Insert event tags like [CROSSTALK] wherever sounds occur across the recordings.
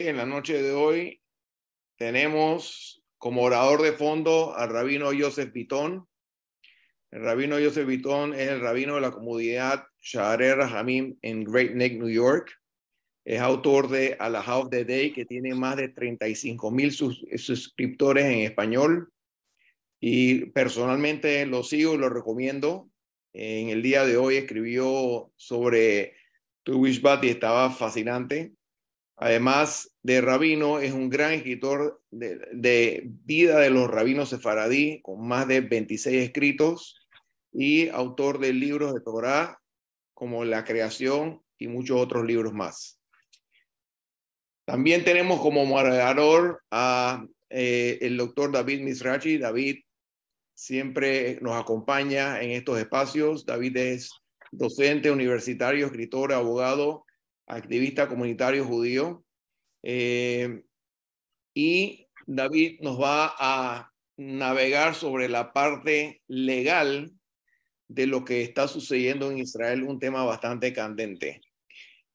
En la noche de hoy tenemos como orador de fondo al rabino Joseph Vitón. El rabino Joseph Vitón es el rabino de la comunidad Shaharer Rahamim en Great Neck, New York. Es autor de A la House the Day, que tiene más de 35 mil suscriptores en español. Y personalmente lo sigo y lo recomiendo. En el día de hoy escribió sobre Tu Wishbat y estaba fascinante Además de rabino, es un gran escritor de, vida de los rabinos sefaradí, con más de 26 escritos y autor de libros de Torah como La Creación y muchos otros libros más. También tenemos como moderador a eh, el doctor David Misrachi. David siempre nos acompaña en estos espacios. David es docente universitario, escritor, abogado, activista comunitario judío. Eh, y David nos va a navegar sobre la parte legal de lo que está sucediendo en Israel, un tema bastante candente.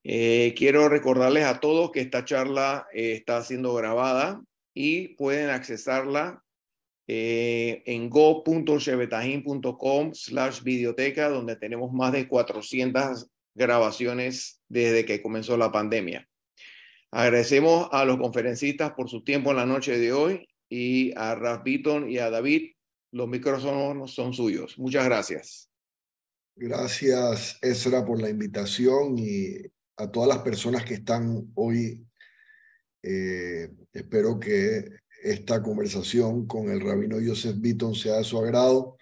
Eh, quiero recordarles a todos que esta charla eh, está siendo grabada y pueden accesarla en go.shevetahim.com slash videoteca, donde tenemos más de 400 grabaciones desde que comenzó la pandemia. Agradecemos a los conferencistas por su tiempo en la noche de hoy y a Raf Beaton y a David. Los micrófonos son suyos. Muchas gracias. Gracias, Esra por la invitación y a todas las personas que están hoy. Eh, espero que esta conversación con el rabino Joseph Beaton sea de su agrado.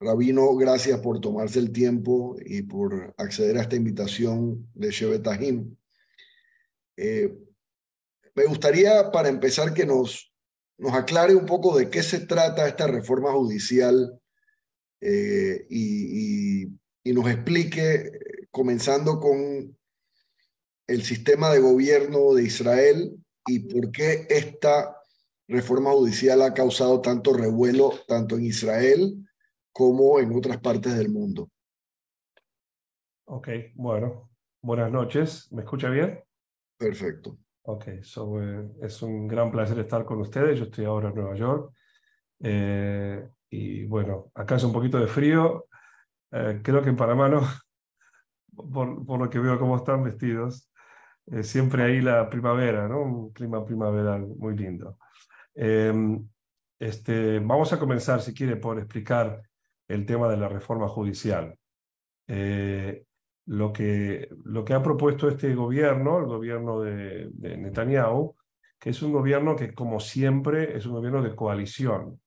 Rabino, gracias por tomarse el tiempo y por acceder a esta invitación de Shevetahim. Eh, me gustaría, para empezar, que nos, aclare un poco de qué se trata esta reforma judicial eh, y, y nos explique, comenzando con el sistema de gobierno de Israel y por qué esta reforma judicial ha causado tanto revuelo tanto en Israel como en otras partes del mundo. Ok, bueno, buenas noches. ¿Me escucha bien? Perfecto. Ok, eh, es un gran placer estar con ustedes. Yo estoy ahora en Nueva York. Eh, y bueno, acá hace un poquito de frío. Eh, creo que en Panamá no, [LAUGHS] por, por, lo que veo cómo están vestidos. siempre hay la primavera, ¿no? Un clima primaveral muy lindo. Em, este, vamos a comenzar, si quiere, por explicar el tema de la reforma judicial. Eh, lo, que, lo que ha propuesto este gobierno, el gobierno de, Netanyahu, que es un gobierno que, como siempre, es un gobierno de coalición.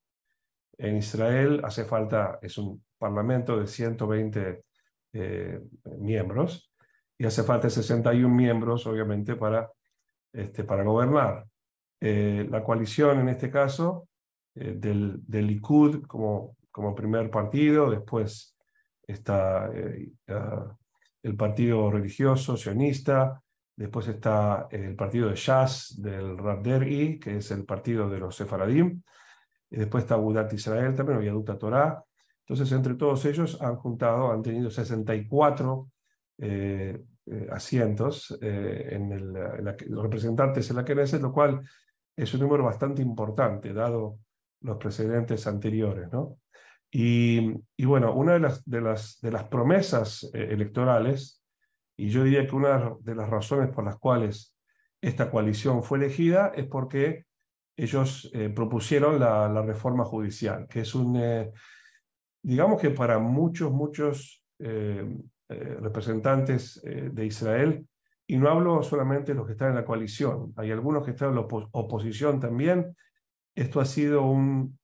En Israel hace falta, es un parlamento de 120 eh, miembros y hace falta 61 miembros, obviamente, para, este, para gobernar. Eh, la coalición, en este caso, del, del, Likud como como primer partido, después está eh, el partido religioso sionista, después está el partido de Shas, del Rabderi, que es el partido de los Sefaradim, y después está Budat Israel también, o Yaduta Torah. Entonces, entre todos ellos han juntado, han tenido 64 eh, eh, asientos en, los representantes en la Knesset, lo cual es un número bastante importante, dado los precedentes anteriores, ¿no? Y, bueno, una de las, de las, de las promesas eh, electorales, y yo diría que una de las razones por las cuales esta coalición fue elegida es porque ellos eh, propusieron la, reforma judicial, que es un, eh, digamos que para muchos, muchos representantes de Israel, y no hablo solamente de los que están en la coalición, hay algunos que están en la oposición también, esto ha sido un,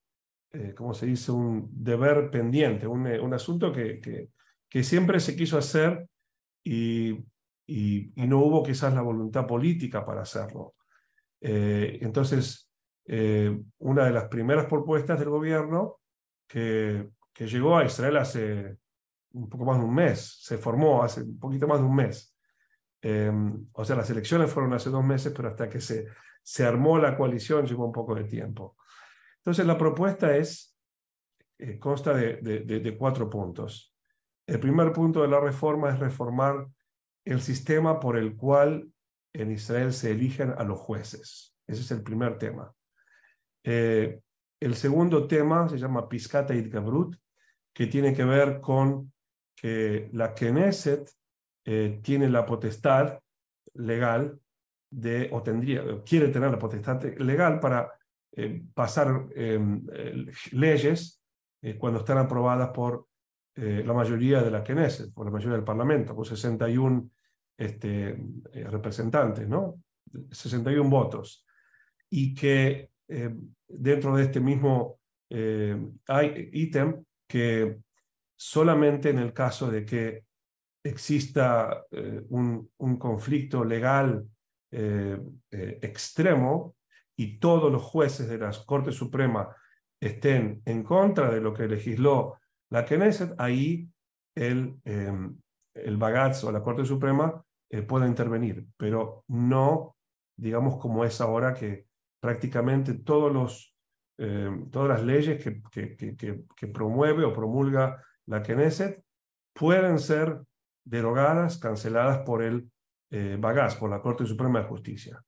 eh, ¿cómo se dice?, un deber pendiente, un, eh, asunto que, que, siempre se quiso hacer y, no hubo quizás la voluntad política para hacerlo. Eh, entonces, eh, una de las primeras propuestas del gobierno que, que llegó a Israel hace un poco más de un mes, se formó hace un poquito más de un mes. o sea, las elecciones fueron hace dos meses, pero hasta que se, se armó la coalición llevó un poco de tiempo. Entonces, la propuesta es, eh, consta de, cuatro puntos. El primer punto de la reforma es reformar el sistema por el cual en Israel se eligen a los jueces. Ese es el primer tema. Eh, el segundo tema se llama Piscata Gabrut, que tiene que ver con que la Knesset eh, tiene la potestad legal de, o quiere tener la potestad legal para eh, pasar eh, leyes eh, cuando están aprobadas por la mayoría de la Knesset, por la mayoría del Parlamento, por 61 este, representantes, ¿no? 61 votos. Y que dentro de este mismo ítem, que solamente en el caso de que exista un, conflicto legal extremo, y todos los jueces de la Corte Suprema estén en contra de lo que legisló la Knesset, ahí el, eh, em, o la Corte Suprema eh, pueda intervenir, pero no, digamos, como es ahora que prácticamente todos los, em, todas las leyes que, que, promueve o promulga la Knesset pueden ser derogadas, canceladas por el eh, Bagaz, por la Corte Suprema de Justicia.